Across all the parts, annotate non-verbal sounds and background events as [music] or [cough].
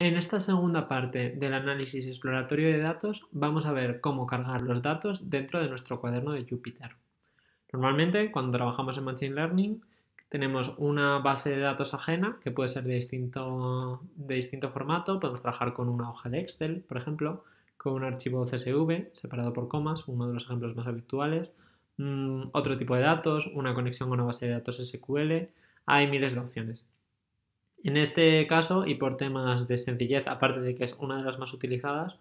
En esta segunda parte del análisis exploratorio de datos vamos a ver cómo cargar los datos dentro de nuestro cuaderno de Jupyter. Normalmente cuando trabajamos en Machine Learning tenemos una base de datos ajena que puede ser de distinto, formato, podemos trabajar con una hoja de Excel, por ejemplo, con un archivo CSV separado por comas, uno de los ejemplos más habituales, mm, otro tipo de datos, una conexión con una base de datos SQL, hay miles de opciones. En este caso, y por temas de sencillez, aparte de que es una de las más utilizadas,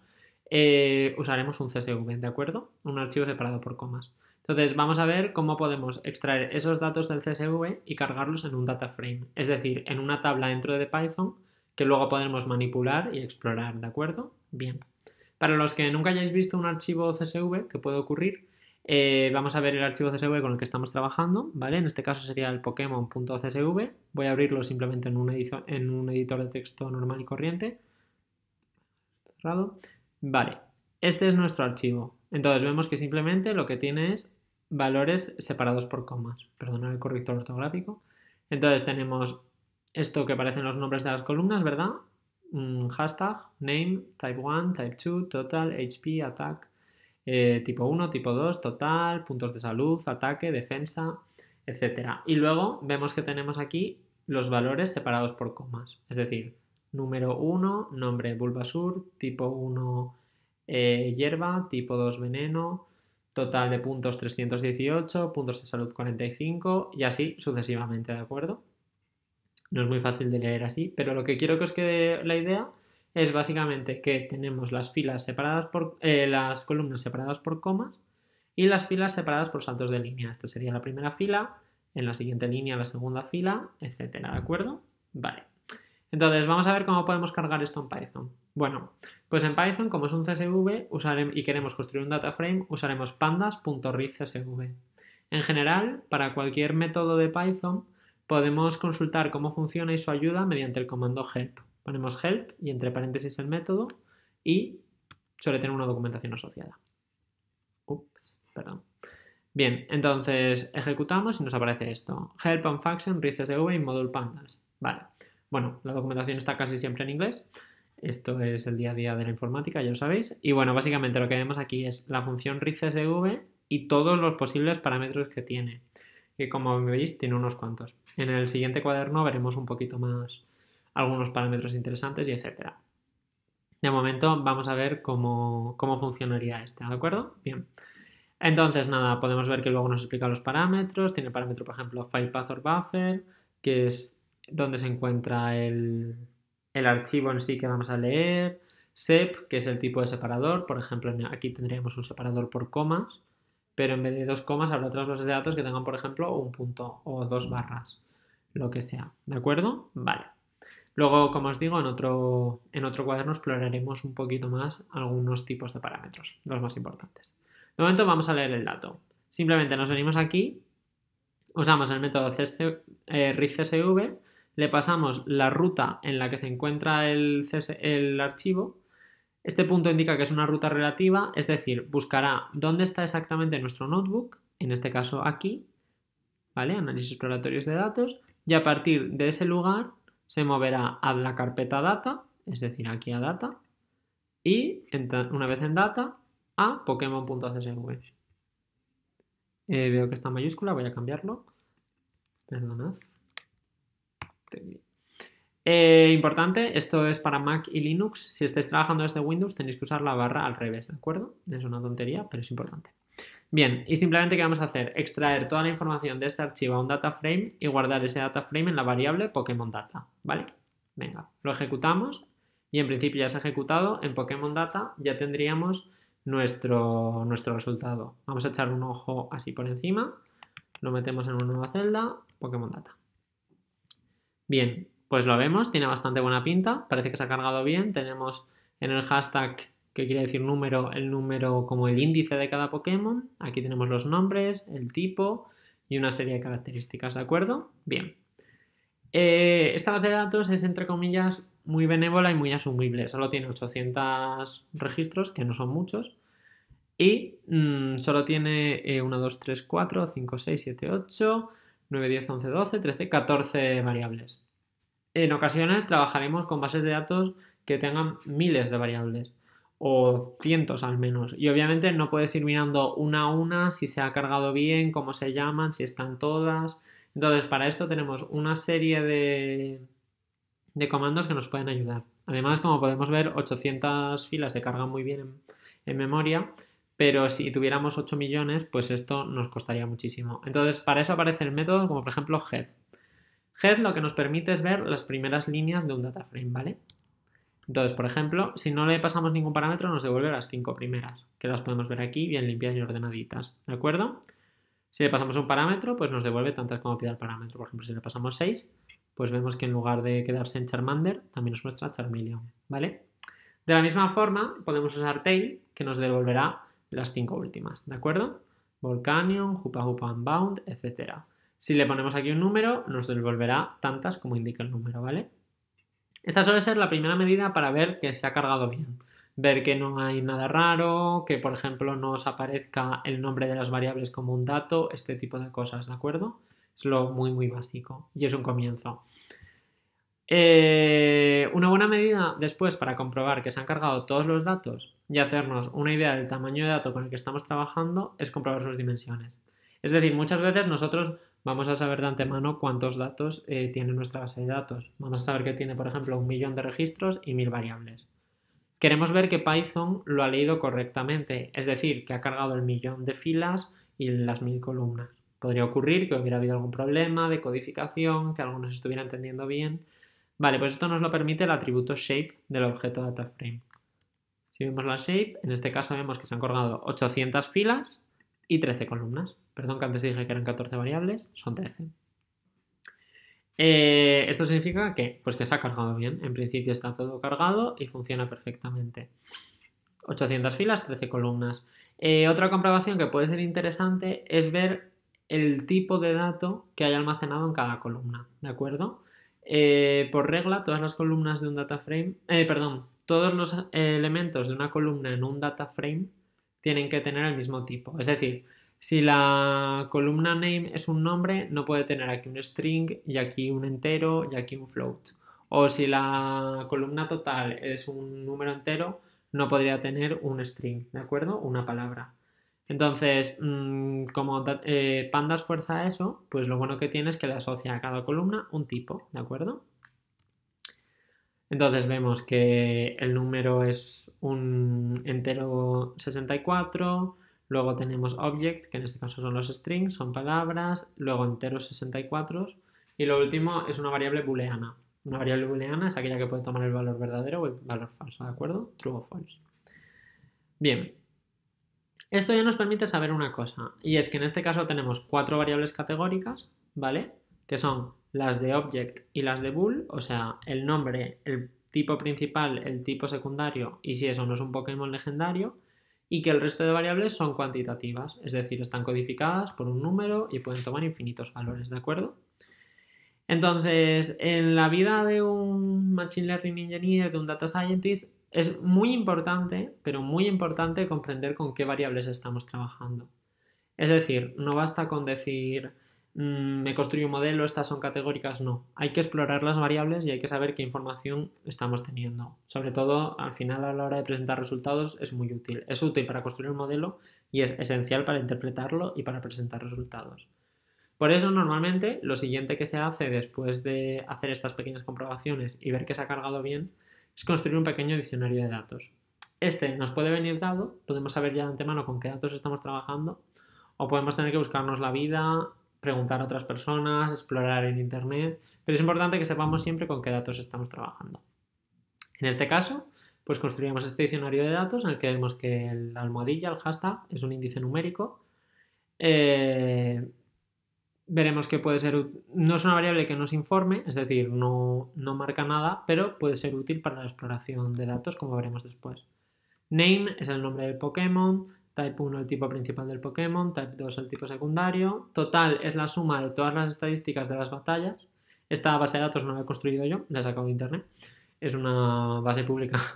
eh, usaremos un CSV, ¿de acuerdo? Un archivo separado por comas. Entonces, vamos a ver cómo podemos extraer esos datos del CSV y cargarlos en un data frame, es decir, en una tabla dentro de Python que luego podremos manipular y explorar, ¿de acuerdo? Bien. Para los que nunca hayáis visto un archivo CSV, que puede ocurrir, eh, vamos a ver el archivo CSV con el que estamos trabajando, ¿vale? En este caso sería el Pokémon.csv. Voy a abrirlo simplemente en un, en un editor de texto normal y corriente. Vale, este es nuestro archivo. Entonces vemos que simplemente lo que tiene es valores separados por comas. Perdonad el corrector ortográfico. Entonces tenemos esto que parecen los nombres de las columnas, ¿verdad? Mm, hashtag, name, type 1, type 2, total, HP, attack, eh, tipo 1, tipo 2, total, puntos de salud, ataque, defensa, etc. Y luego vemos que tenemos aquí los valores separados por comas, es decir, número 1, nombre Bulbasur, tipo 1, eh, hierba, tipo 2, veneno, total de puntos 318, puntos de salud 45 y así sucesivamente, ¿de acuerdo? No es muy fácil de leer así, pero lo que quiero que os quede la idea es básicamente que tenemos las filas separadas por eh, las columnas separadas por comas y las filas separadas por saltos de línea. Esta sería la primera fila, en la siguiente línea la segunda fila, etcétera, ¿de acuerdo? Vale. Entonces, vamos a ver cómo podemos cargar esto en Python. Bueno, pues en Python, como es un CSV y queremos construir un data frame, usaremos pandas.readcsv. En general, para cualquier método de Python, podemos consultar cómo funciona y su ayuda mediante el comando help ponemos help y entre paréntesis el método y suele tener una documentación asociada. Ups, perdón. Bien, entonces ejecutamos y nos aparece esto. Help on function, RIZSV y module pandas. Vale. Bueno, la documentación está casi siempre en inglés. Esto es el día a día de la informática, ya lo sabéis. Y bueno, básicamente lo que vemos aquí es la función ricesv y todos los posibles parámetros que tiene. Que como veis, tiene unos cuantos. En el siguiente cuaderno veremos un poquito más algunos parámetros interesantes y etcétera. De momento vamos a ver cómo, funcionaría este, ¿de acuerdo? Bien. Entonces, nada, podemos ver que luego nos explica los parámetros. Tiene parámetro, por ejemplo, file path or buffer, que es donde se encuentra el, el archivo en sí que vamos a leer. SEP, que es el tipo de separador. Por ejemplo, aquí tendríamos un separador por comas, pero en vez de dos comas habrá otras bases de datos que tengan, por ejemplo, un punto o dos barras, lo que sea. ¿De acuerdo? Vale. Luego, como os digo, en otro, en otro cuaderno exploraremos un poquito más algunos tipos de parámetros, los más importantes. De momento vamos a leer el dato. Simplemente nos venimos aquí, usamos el método CSV, eh, le pasamos la ruta en la que se encuentra el, el archivo. Este punto indica que es una ruta relativa, es decir, buscará dónde está exactamente nuestro notebook, en este caso aquí, ¿vale? Análisis exploratorios de datos, y a partir de ese lugar se moverá a la carpeta data, es decir, aquí a data, y una vez en data a Pokémon.csv. E. Eh, veo que está mayúscula, voy a cambiarlo. Perdonad. Eh, importante, esto es para Mac y Linux. Si estáis trabajando desde Windows, tenéis que usar la barra al revés, ¿de acuerdo? Es una tontería, pero es importante. Bien, y simplemente ¿qué vamos a hacer? Extraer toda la información de este archivo a un data frame y guardar ese data frame en la variable Pokémon Data. ¿vale? Venga, lo ejecutamos y en principio ya se ha ejecutado. En Pokémon Data ya tendríamos nuestro, nuestro resultado. Vamos a echar un ojo así por encima. Lo metemos en una nueva celda, Pokémon Data. Bien, pues lo vemos, tiene bastante buena pinta, parece que se ha cargado bien. Tenemos en el hashtag, que quiere decir número, el número como el índice de cada Pokémon. Aquí tenemos los nombres, el tipo y una serie de características, ¿de acuerdo? Bien, eh, esta base de datos es, entre comillas, muy benévola y muy asumible. Solo tiene 800 registros, que no son muchos. Y mm, solo tiene 1, 2, 3, 4, 5, 6, 7, 8, 9, 10, 11, 12, 13, 14 variables. En ocasiones trabajaremos con bases de datos que tengan miles de variables o cientos al menos. Y obviamente no puedes ir mirando una a una si se ha cargado bien, cómo se llaman, si están todas. Entonces, para esto tenemos una serie de, de comandos que nos pueden ayudar. Además, como podemos ver, 800 filas se cargan muy bien en, memoria, pero si tuviéramos 8 millones, pues esto nos costaría muchísimo. Entonces, para eso aparece el método como por ejemplo head. Head lo que nos permite es ver las primeras líneas de un data frame, ¿vale? Entonces, por ejemplo, si no le pasamos ningún parámetro, nos devuelve las cinco primeras, que las podemos ver aquí bien limpias y ordenaditas, ¿de acuerdo? Si le pasamos un parámetro, pues nos devuelve tantas como pida el parámetro. Por ejemplo, si le pasamos 6, pues vemos que en lugar de quedarse en Charmander, también nos muestra Charmeleon, ¿vale? De la misma forma, podemos usar Tail, que nos devolverá las cinco últimas, ¿de acuerdo? Volcanion, Hoopa Hoopa Unbound, etc. Si le ponemos aquí un número, nos devolverá tantas como indica el número, ¿vale? Esta suele ser la primera medida para ver que se ha cargado bien. Ver que no hay nada raro, que por ejemplo no os aparezca el nombre de las variables como un dato, este tipo de cosas, ¿de acuerdo? Es lo muy, muy básico y es un comienzo. Eh, una buena medida después para comprobar que se han cargado todos los datos y hacernos una idea del tamaño de dato con el que estamos trabajando es comprobar sus dimensiones. Es decir, muchas veces nosotros vamos a saber de antemano cuántos datos eh, tiene nuestra base de datos. Vamos a saber que tiene, por ejemplo, un millón de registros y mil variables. Queremos ver que Python lo ha leído correctamente, es decir, que ha cargado el millón de filas y las mil columnas. Podría ocurrir que hubiera habido algún problema de codificación, que algunos estuvieran entendiendo bien. Vale, pues esto nos lo permite el atributo shape del objeto DataFrame. Si vemos la shape, en este caso vemos que se han cargado 800 filas y 13 columnas. Perdón que antes dije que eran 14 variables, son 13. Eh, esto significa que, pues que se ha cargado bien. En principio está todo cargado y funciona perfectamente. 800 filas, 13 columnas. Eh, otra comprobación que puede ser interesante es ver el tipo de dato que hay almacenado en cada columna, ¿de acuerdo? Eh, por regla, todas las columnas de un data frame, perdón, todos los elementos de una columna en un data frame tienen que tener el mismo tipo. Es decir, si la columna name es un nombre, no puede tener aquí un string y aquí un entero y aquí un float. O si la columna total es un número entero, no podría tener un string, ¿de acuerdo? Una palabra. Entonces, mm, como eh, pandas fuerza a eso, pues lo bueno que tiene es que le asocia a cada columna un tipo, ¿de acuerdo? Entonces vemos que el número es un entero 64, luego tenemos object, que en este caso son los strings, son palabras, luego enteros 64 y lo último es una variable booleana. Una variable booleana es aquella que puede tomar el valor verdadero o el valor falso, ¿de acuerdo? True o false. Bien, esto ya nos permite saber una cosa, y es que en este caso tenemos cuatro variables categóricas, ¿vale? que son las de object y las de bool, o sea, el nombre, el tipo principal, el tipo secundario y si eso no es un Pokémon legendario, y que el resto de variables son cuantitativas, es decir, están codificadas por un número y pueden tomar infinitos valores, ¿de acuerdo? Entonces, en la vida de un Machine Learning Engineer, de un Data Scientist, es muy importante, pero muy importante comprender con qué variables estamos trabajando. Es decir, no basta con decir Mm, me construyo un modelo, estas son categóricas, no. Hay que explorar las variables y hay que saber qué información estamos teniendo. Sobre todo, al final, a la hora de presentar resultados, es muy útil. Es útil para construir un modelo y es esencial para interpretarlo y para presentar resultados. Por eso, normalmente, lo siguiente que se hace después de hacer estas pequeñas comprobaciones y ver que se ha cargado bien, es construir un pequeño diccionario de datos. Este nos puede venir dado, podemos saber ya de antemano con qué datos estamos trabajando, o podemos tener que buscarnos la vida, preguntar a otras personas, explorar en Internet, pero es importante que sepamos siempre con qué datos estamos trabajando. En este caso, pues construimos este diccionario de datos en el que vemos que la almohadilla, el hashtag, es un índice numérico. Eh, veremos que puede ser, no es una variable que nos informe, es decir, no, no marca nada, pero puede ser útil para la exploración de datos, como veremos después. Name es el nombre del Pokémon, Type 1 el tipo principal del Pokémon, Type 2 el tipo secundario. Total es la suma de todas las estadísticas de las batallas. Esta base de datos no la he construido yo, la he sacado de internet. Es una base pública [laughs]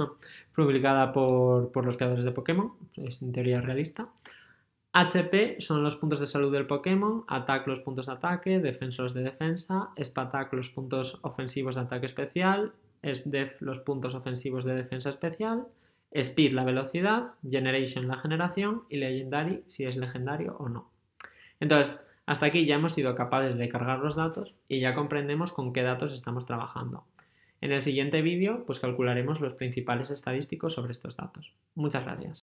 publicada por, los creadores de Pokémon, es en teoría realista. HP son los puntos de salud del Pokémon, Attack los puntos de ataque, Defensa los de defensa, Spatak, los puntos ofensivos de ataque especial, SDEF los puntos ofensivos de defensa especial, Speed la velocidad, Generation la generación y Legendary si es legendario o no. Entonces, hasta aquí ya hemos sido capaces de cargar los datos y ya comprendemos con qué datos estamos trabajando. En el siguiente vídeo, pues calcularemos los principales estadísticos sobre estos datos. Muchas gracias.